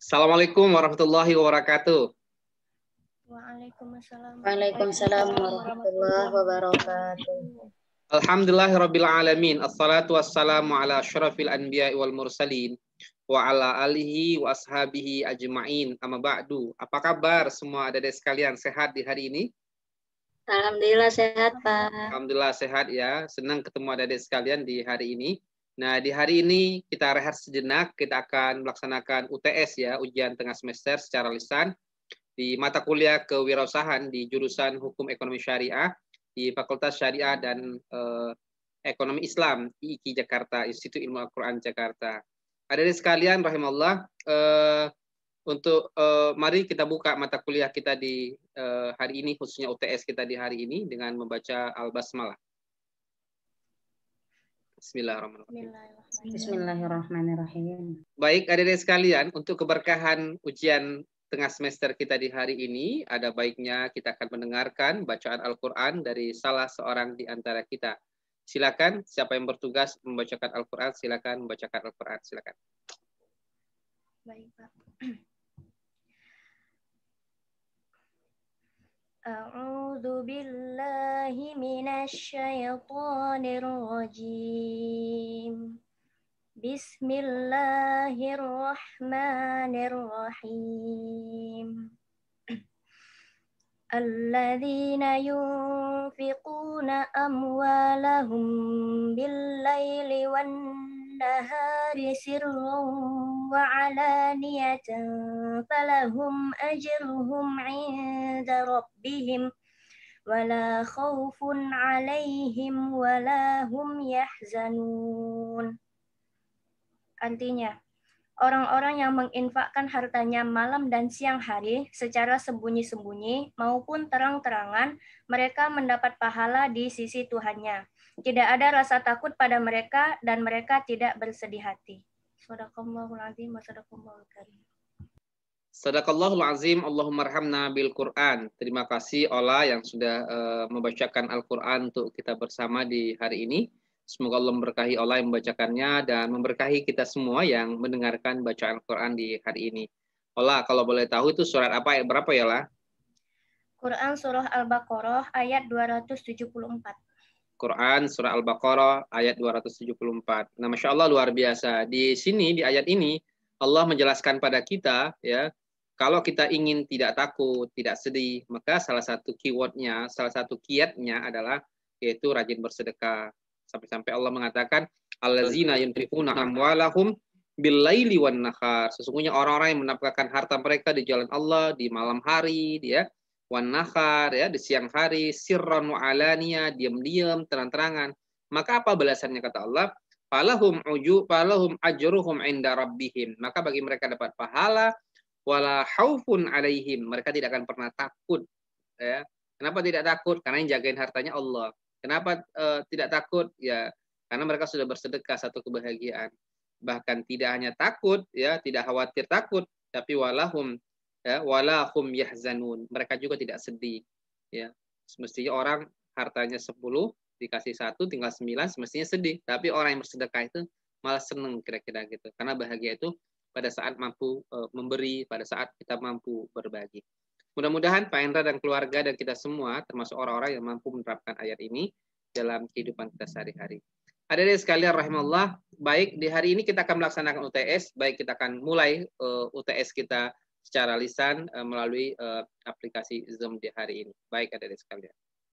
Assalamualaikum warahmatullahi wabarakatuh. Waalaikumsalam. Waalaikumsalam warahmatullahi wabarakatuh. Alhamdulillahirabbil alamin. Assalatu wassalamu ala asyrafil anbiya wal mursalin wa ala alihi wa ashabihi ajmain. Amma ba'du. Apa kabar semua ada adik sekalian? Sehat di hari ini? Alhamdulillah sehat, Pak. Alhamdulillah sehat ya. Senang ketemu ada adik sekalian di hari ini. Nah, di hari ini kita rehat sejenak, kita akan melaksanakan UTS ya, ujian tengah semester secara lisan di mata kuliah kewirausahaan di jurusan Hukum Ekonomi Syariah di Fakultas Syariah dan eh, Ekonomi Islam di Iki Jakarta, Institut Ilmu Al-Qur'an Jakarta. Ada di sekalian rahimallah eh, untuk eh, mari kita buka mata kuliah kita di eh, hari ini khususnya UTS kita di hari ini dengan membaca Al-Basmalah. Bismillahirrahmanirrahim. Bismillahirrahmanirrahim. Baik, adik-adik sekalian, untuk keberkahan ujian tengah semester kita di hari ini, ada baiknya kita akan mendengarkan bacaan Al-Quran dari salah seorang di antara kita. Silakan, siapa yang bertugas membacakan Al-Quran, silakan membacakan Al-Quran, silakan. Baik, Pak. أعوذ بالله من الشيطان الرجيم بسم الله الرحمن الرحيم الذين ينفقون أموالهم بالليل والنهار سرا وعلانية فلهم أجرهم عند ربهم ولا خوف عليهم ولا هم يحزنون antinya. Orang-orang yang menginfakkan hartanya malam dan siang hari secara sembunyi-sembunyi maupun terang-terangan, mereka mendapat pahala di sisi Tuhannya. Tidak ada rasa takut pada mereka dan mereka tidak bersedih hati. Sadaqallahul azim azim, Allahumma rahamna bil Qur'an. Terima kasih Ola yang sudah uh, membacakan Al-Qur'an untuk kita bersama di hari ini. Semoga Allah memberkahi Allah yang membacakannya dan memberkahi kita semua yang mendengarkan bacaan Al-Quran di hari ini. Ola, kalau boleh tahu itu surat apa ya berapa ya, lah? Quran Surah Al-Baqarah ayat 274. Quran Surah Al-Baqarah ayat 274. Nah, Masya Allah luar biasa. Di sini, di ayat ini, Allah menjelaskan pada kita, ya, kalau kita ingin tidak takut, tidak sedih, maka salah satu keywordnya, salah satu kiatnya adalah yaitu rajin bersedekah. Sampai-sampai Allah mengatakan allazina yunfiquna amwalahum billaili wan nahar. Sesungguhnya orang-orang yang menafkahkan harta mereka di jalan Allah di malam hari, dia wan nahar ya di siang hari, sirran wa alania, diam-diam, terang-terangan. Maka apa balasannya kata Allah? Falahum uju falahum ajruhum inda rabbihim. Maka bagi mereka dapat pahala wala haufun alaihim. Mereka tidak akan pernah takut ya. Kenapa tidak takut? Karena yang jagain hartanya Allah. Kenapa e, tidak takut? Ya, karena mereka sudah bersedekah satu kebahagiaan. Bahkan tidak hanya takut, ya, tidak khawatir takut, tapi walahum ya, walahum yahzanun. Mereka juga tidak sedih. Ya, semestinya orang hartanya 10 dikasih satu tinggal 9 semestinya sedih. Tapi orang yang bersedekah itu malah seneng kira-kira gitu. Karena bahagia itu pada saat mampu e, memberi, pada saat kita mampu berbagi. Mudah-mudahan Pak Hendra dan keluarga dan kita semua, termasuk orang-orang yang mampu menerapkan ayat ini dalam kehidupan kita sehari-hari. Ada dari sekalian rahimahullah, baik di hari ini kita akan melaksanakan UTS, baik kita akan mulai uh, eh, UTS kita secara lisan uh, melalui uh, aplikasi Zoom di hari ini. Baik ada dari sekalian.